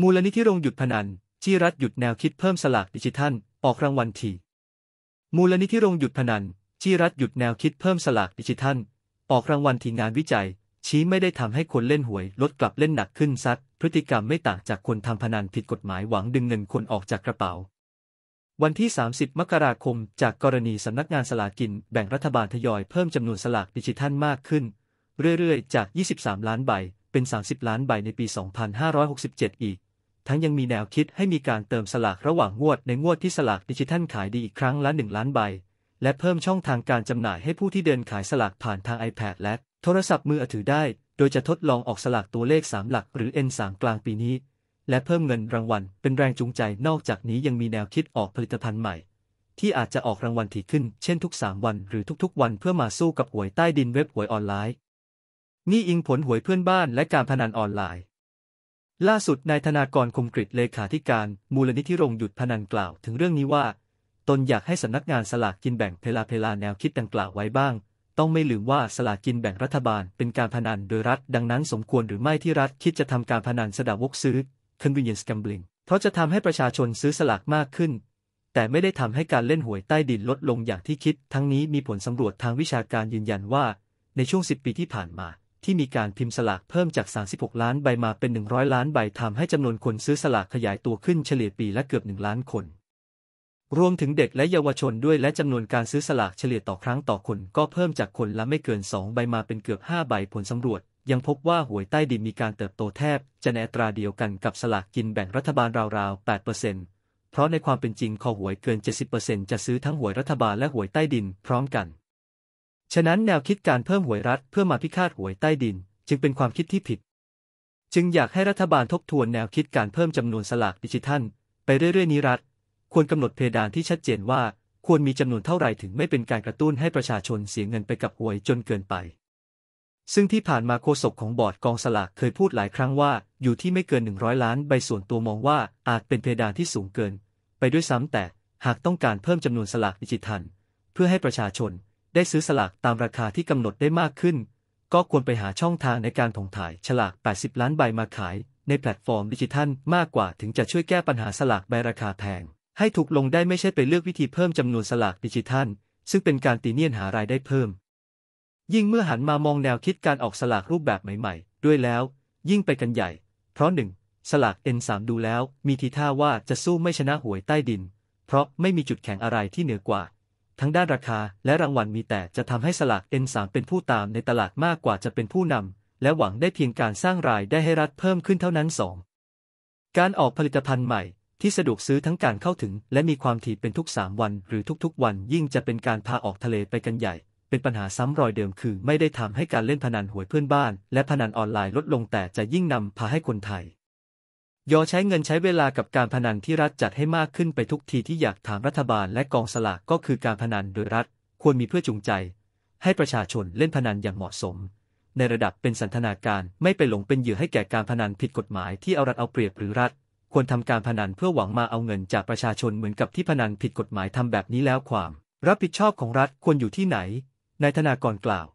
มูลนิธิโรงหยุดพนันที่รัฐหยุดแนวคิดเพิ่มสลากดิจิทัลออกรางวัลที มูลนิธิโรงหยุดพนันที่รัฐหยุดแนวคิดเพิ่มสลากดิจิทัลออกรางวัลทีงานวิจัย ชี้ไม่ได้ทำให้คนเล่นหวยลดกลับเล่นหนักขึ้นซัดพฤติกรรมไม่ต่างจากคนทำพนันผิดกฎหมายหวังดึงเงินคนออกจากกระเป๋า วันที่ 30 มกราคม จากกรณีสำนักงานสลากกินแบ่งรัฐบาลทยอยเพิ่มจำนวนสลากดิจิทัลมากขึ้น เรื่อยๆจาก 23 ล้านใบเป็น 30 ล้านใบในปี2567อีกทั้งยังมีแนวคิดให้มีการเติมสลากระหว่างงวดในงวดที่สลากดิจิทัลขายดีอีกครั้งละ1ล้านใบ และเพิ่มช่องทางการจำหน่ายให้ผู้ที่เดินขายสลากผ่านทาง iPad และ โทรศัพท์มือถือได้ โดยจะทดลองออกสลากตัวเลข 3 หลักหรือ N3 กลางปีนี้ และเพิ่มเงินรางวัลเป็นแรงจูงใจนอกจากนี้ยังมีแนวคิดออกผลิตภัณฑ์ใหม่ ที่อาจจะออกรางวัลถี่ขึ้น เช่นทุก 3 วันหรือทุกๆวันเพื่อมาสู้กับหวยใต้ดินเว็บหวยออนไลน์นี่อิงผลหวยเพื่อนบ้าน และการพนันออนไลน์ล่าสุดนายธนากรคมกริตเลขาธิการมูลนิธิรงหยุดพนันกล่าวถึงเรื่องนี้ว่า ตนอยากให้สำนักงานสลากกินแบ่งเพลาเพลาแนวคิดดังกล่าวไว้บ้าง ต้องไม่ลืมว่าสลากกินแบ่งรัฐบาลเป็นการพนันโดยรัฐ ดังนั้นสมควรหรือไม่ที่รัฐคิดจะทำการพนันสดาวกซื้อ convenience gambling เพราะจะทำให้ประชาชนซื้อสลากมากขึ้น แต่ไม่ได้ทำให้การเล่นหวยใต้ดินลดลงอย่างที่คิด ทั้งนี้มีผลสำรวจทางวิชาการยืนยันว่า ในช่วง10ปีที่ผ่านมาที่มีการพิมพ์สลากเพิ่มจาก 36 ล้านใบมาเป็น 100 ล้านใบทำให้จำนวนคนซื้อสลากขยายตัวขึ้นเฉลี่ยปีละเกือบ 1 ล้านคน รวมถึงเด็กและเยาวชนด้วยและจำนวนการซื้อสลากเฉลี่ยต่อครั้งต่อคน ก็เพิ่มจากคนละไม่เกิน 2 ใบมาเป็นเกือบ 5 ใบผลสำรวจ ยังพบว่าหวยใต้ดินมีการเติบโตแทบ จะในอัตราเดียวกันกับสลากกินแบ่งรัฐบาลราวๆ8%เพราะในความเป็นจริงคอหวยเกิน 70%จะซื้อทั้งหวยรัฐบาลและหวยใต้ดิน พร้อมกันฉะนั้นแนวคิดการเพิ่มหวยรัฐเพื่อมาพิฆาตหวยใต้ดิน จึงเป็นความคิดที่ผิด จึงอยากให้รัฐบาลทบทวนแนวคิดการเพิ่มจำนวนสลากดิจิทัลไปเรื่อยๆนี้รัฐ ควรกำหนดเพดานที่ชัดเจนว่า ควรมีจำนวนเท่าไหร่ถึงไม่เป็นการกระตุ้นให้ประชาชนเสียเงินไปกับหวยจนเกินไป ซึ่งที่ผ่านมาโฆษกของบอร์ดกองสลากเคยพูดหลายครั้งว่า อยู่ที่ไม่เกิน100ล้านใบส่วนตัวมองว่าอาจเป็นเพดานที่สูงเกิน ไปด้วยซ้ำแต่หากต้องการเพิ่มจำนวนสลากดิจิทัลเพื่อให้ประชาชนได้ซื้อสลากตามราคาที่กำหนดได้มากขึ้น ก็ควรไปหาช่องทางในการถงถ่ายฉลาก 80 ล้านใบมาขายในแพลตฟอร์มดิจิทัล มากกว่าถึงจะช่วยแก้ปัญหาสลากใบราคาแพง ให้ถูกลงได้ไม่ใช่ไปเลือกวิธีเพิ่มจำนวนสลากดิจิทัล ซึ่งเป็นการตีเนียนหารายได้เพิ่ม ยิ่งเมื่อหันมามองแนวคิดการออกสลากรูปแบบใหม่ ๆ ด้วยแล้ว ยิ่งไปกันใหญ่ เพราะหนึ่งสลาก N3 ดูแล้ว มีทีท่าว่าจะสู้ไม่ชนะหวยใต้ดิน เพราะไม่มีจุดแข็งอะไรที่เหนือกว่าทั้งด้านราคาและรางวัลมีแต่จะทำให้สลาก N3 เป็นผู้ตามในตลาดมากกว่าจะเป็นผู้นำและหวังได้เพียงการสร้างรายได้ให้รัฐเพิ่มขึ้นเท่านั้น 2. การออกผลิตภัณฑ์ใหม่ที่สะดวกซื้อทั้งการเข้าถึง และมีความถี่เป็นทุก3วันหรือทุกๆวันยิ่งจะเป็นการพาออกทะเลไปกันใหญ่ เป็นปัญหาซ้ำรอยเดิมคือ ไม่ได้ทำให้การเล่นพนันหวยเพื่อนบ้าน และพนันออนไลน์ลดลงแต่จะยิ่งนำพาให้คนไทยยอใช้เงินใช้เวลากับการพนันที่รัฐจัดให้มากขึ้นไปทุกทีที่อยากถามรัฐบาลและกองสลากก็คือการพนันโดยรัฐ ควรมีเพื่อจูงใจให้ประชาชนเล่นพนันอย่างเหมาะสม ในระดับเป็นสันทนาการไม่ไปหลงเป็นเหยื่อให้แก่การพนันผิดกฎหมายที่เอารัดเอาเปรียบหรือรัฐ ควรทำการพนันเพื่อหวังมาเอาเงิน จากประชาชนเหมือนกับที่พนันผิดกฎหมายทำแบบนี้แล้วความ รับผิดชอบของรัฐควรอยู่ที่ไหนนายธนากรกล่าว